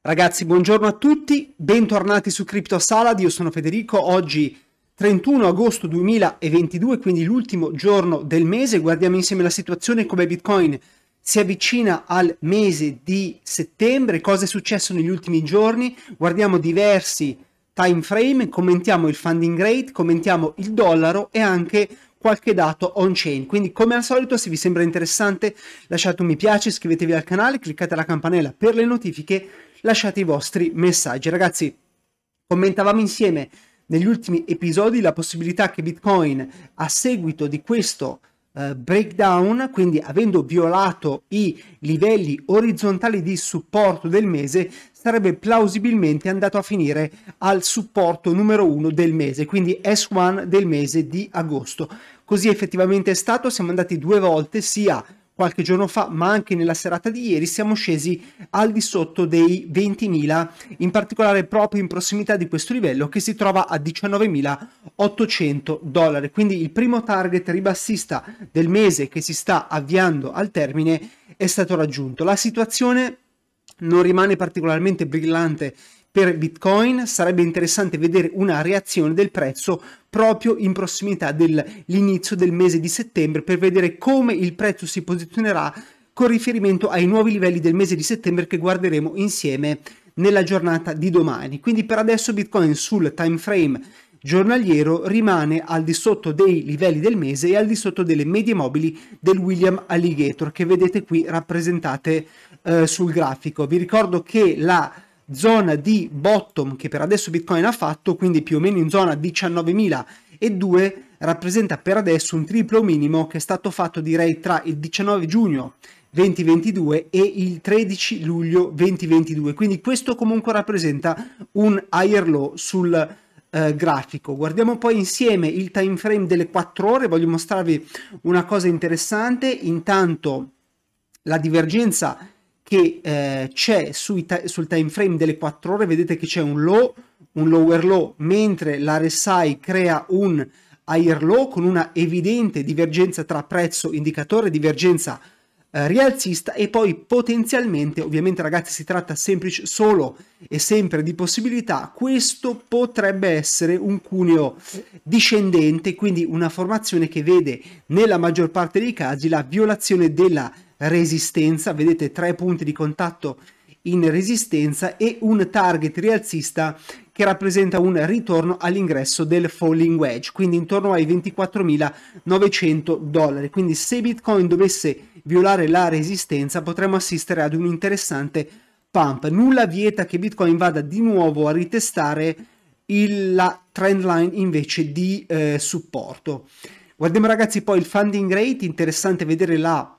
Ragazzi, buongiorno a tutti, bentornati su Crypto Salad, io sono Federico, oggi 31 agosto 2022, quindi l'ultimo giorno del mese, guardiamo insieme la situazione come Bitcoin si avvicina al mese di settembre, cosa è successo negli ultimi giorni, guardiamo diversi time frame, commentiamo il funding rate, commentiamo il dollaro e anche qualche dato on chain. Quindi come al solito se vi sembra interessante lasciate un mi piace, iscrivetevi al canale, cliccate la campanella per le notifiche lasciate i vostri messaggi. Ragazzi, commentavamo insieme negli ultimi episodi la possibilità che Bitcoin a seguito di questo eh, breakdown, quindi avendo violato i livelli orizzontali di supporto del mese, sarebbe plausibilmente andato a finire al supporto numero 1 del mese, quindi S1 del mese di agosto. Così effettivamente è stato, siamo andati due volte sia qualche giorno fa, ma anche nella serata di ieri siamo scesi al di sotto dei 20.000, in particolare proprio in prossimità di questo livello che si trova a 19.800 dollari. Quindi il primo target ribassista del mese che si sta avviando al termine è stato raggiunto. La situazione non rimane particolarmente brillante per Bitcoin sarebbe interessante vedere una reazione del prezzo proprio in prossimità dell'inizio del mese di settembre per vedere come il prezzo si posizionerà con riferimento ai nuovi livelli del mese di settembre che guarderemo insieme nella giornata di domani. Quindi per adesso Bitcoin sul time frame giornaliero rimane al di sotto dei livelli del mese e al di sotto delle medie mobili del William Alligator che vedete qui rappresentate eh, sul grafico. Vi ricordo che la zona di bottom che per adesso Bitcoin ha fatto, quindi più o meno in zona 19.002, rappresenta per adesso un triplo minimo che è stato fatto direi tra il 19 giugno 2022 e il 13 luglio 2022. Quindi questo comunque rappresenta un higher low sul eh, grafico. Guardiamo poi insieme il time frame delle 4 ore, voglio mostrarvi una cosa interessante. Intanto la divergenza che eh, c'è ta- sul time frame delle 4 ore, vedete che c'è un low, un lower low, mentre la l'RSI crea un higher low con una evidente divergenza tra prezzo indicatore, divergenza eh, rialzista e poi potenzialmente, ovviamente ragazzi si tratta semplice, solo e sempre di possibilità, questo potrebbe essere un cuneo discendente, quindi una formazione che vede nella maggior parte dei casi la violazione della resistenza, vedete tre punti di contatto in resistenza e un target rialzista che rappresenta un ritorno all'ingresso del falling wedge, quindi intorno ai 24.900 dollari. Quindi se Bitcoin dovesse violare la resistenza potremmo assistere ad un interessante pump. Nulla vieta che Bitcoin vada di nuovo a ritestare il, la trend line invece di eh, supporto. Guardiamo ragazzi poi il funding rate, interessante vedere la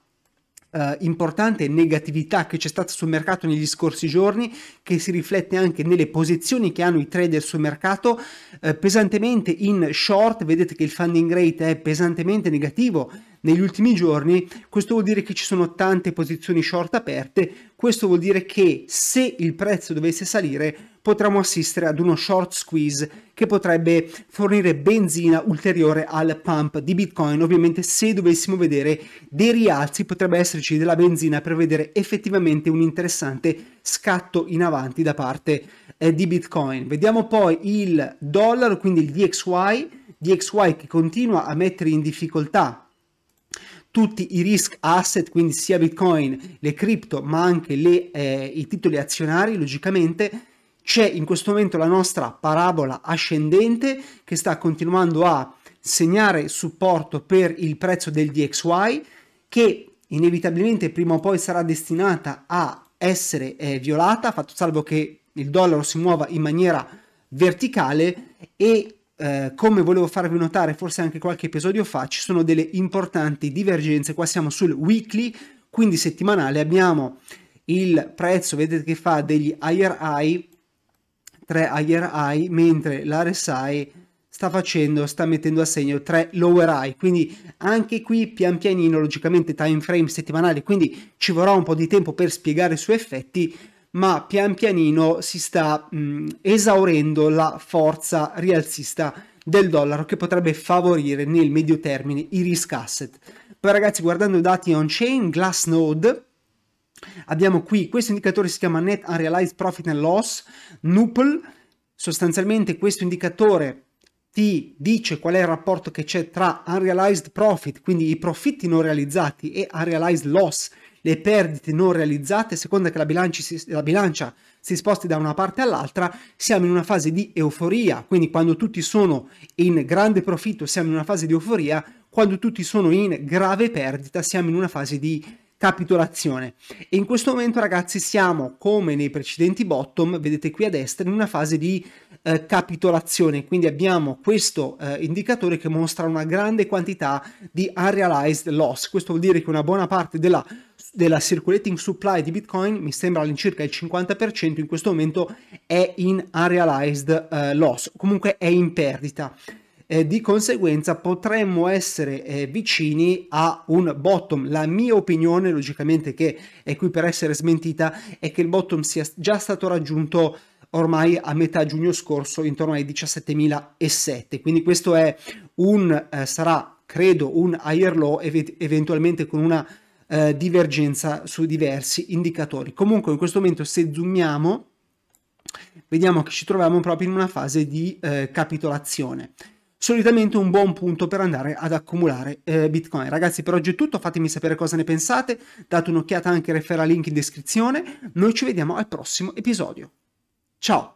eh, importante negatività che c'è stata sul mercato negli scorsi giorni, che si riflette anche nelle posizioni che hanno i trader sul mercato, eh, pesantemente in short, vedete che il funding rate è pesantemente negativo negli ultimi giorni, questo vuol dire che ci sono tante posizioni short aperte, questo vuol dire che se il prezzo dovesse salire potremmo assistere ad uno short squeeze che potrebbe fornire benzina ulteriore al pump di Bitcoin. Ovviamente se dovessimo vedere dei rialzi potrebbe esserci della benzina per vedere effettivamente un interessante scatto in avanti da parte eh, di Bitcoin. Vediamo poi il dollaro, quindi il DXY, DXY che continua a mettere in difficoltà tutti i risk asset, quindi sia Bitcoin, le cripto, ma anche le, eh, i titoli azionari, logicamente c'è in questo momento la nostra parabola ascendente che sta continuando a segnare supporto per il prezzo del DXY che inevitabilmente prima o poi sarà destinata a essere eh, violata, fatto salvo che il dollaro si muova in maniera verticale e eh, come volevo farvi notare forse anche qualche episodio fa, ci sono delle importanti divergenze. Qua siamo sul weekly, quindi settimanale. Abbiamo il prezzo, vedete che fa degli higher high, 3 higher high, mentre l'RSI sta facendo, sta mettendo a segno 3 lower high. Quindi anche qui pian pianino, logicamente time frame settimanale, quindi ci vorrà un po' di tempo per spiegare i suoi effetti ma pian pianino si sta mh, mm, esaurendo la forza rialzista del dollaro che potrebbe favorire nel medio termine i risk asset. Poi ragazzi guardando i dati on-chain, Glassnode, abbiamo qui questo indicatore si chiama Net Unrealized Profit and Loss, NUPL, sostanzialmente questo indicatore ti dice qual è il rapporto che c'è tra unrealized profit, quindi i profitti non realizzati, e unrealized loss, le perdite non realizzate, a seconda che la bilancia, la bilancia si sposti da una parte all'altra, siamo in una fase di euforia, quindi quando tutti sono in grande profitto siamo in una fase di euforia, quando tutti sono in grave perdita siamo in una fase di capitolazione. E in questo momento, ragazzi, siamo come nei precedenti bottom, vedete qui a destra, in una fase di eh, capitolazione. Quindi abbiamo questo eh, indicatore che mostra una grande quantità di unrealized loss. Questo vuol dire che una buona parte della, della circulating supply di Bitcoin, mi sembra all'incirca il 50%, in questo momento è in unrealized eh, loss, comunque è in perdita eh, di conseguenza potremmo essere eh, vicini a un bottom. La mia opinione, logicamente che è qui per essere smentita, è che il bottom sia già stato raggiunto ormai a metà giugno scorso intorno ai 17.007, quindi questo è un, eh, sarà credo un higher low ev- eventualmente con una eh, divergenza su diversi indicatori. Comunque in questo momento se zoomiamo vediamo che ci troviamo proprio in una fase di eh, capitolazione solitamente un buon punto per andare ad accumulare eh, bitcoin. Ragazzi per oggi è tutto, fatemi sapere cosa ne pensate, date un'occhiata anche al referral link in descrizione, noi ci vediamo al prossimo episodio. Ciao!